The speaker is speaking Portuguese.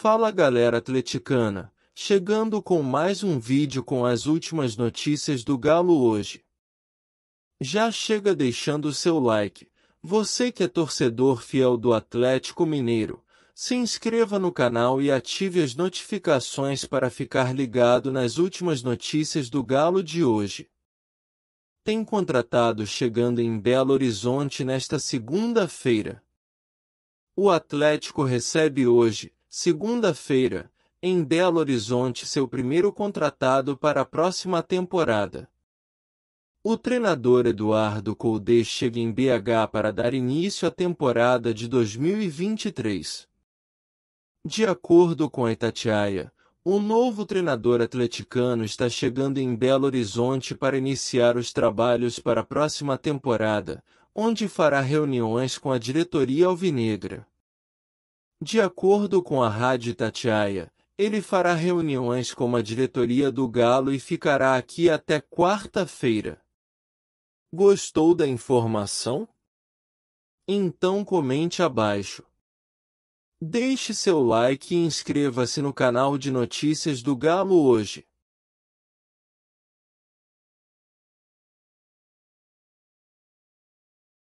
Fala galera atleticana, chegando com mais um vídeo com as últimas notícias do Galo hoje. Já chega deixando seu like, você que é torcedor fiel do Atlético Mineiro, se inscreva no canal e ative as notificações para ficar ligado nas últimas notícias do Galo de hoje. Tem contratado chegando em Belo Horizonte nesta segunda-feira. O Atlético recebe hoje, segunda-feira, em Belo Horizonte, seu primeiro contratado para a próxima temporada. O treinador Eduardo Colde chega em BH para dar início à temporada de 2023. De acordo com a Itatiaia, o novo treinador atleticano está chegando em Belo Horizonte para iniciar os trabalhos para a próxima temporada, onde fará reuniões com a diretoria alvinegra. De acordo com a Rádio Tatiaia, ele fará reuniões com a diretoria do Galo e ficará aqui até quarta-feira. Gostou da informação? Então comente abaixo. Deixe seu like e inscreva-se no canal de notícias do Galo hoje.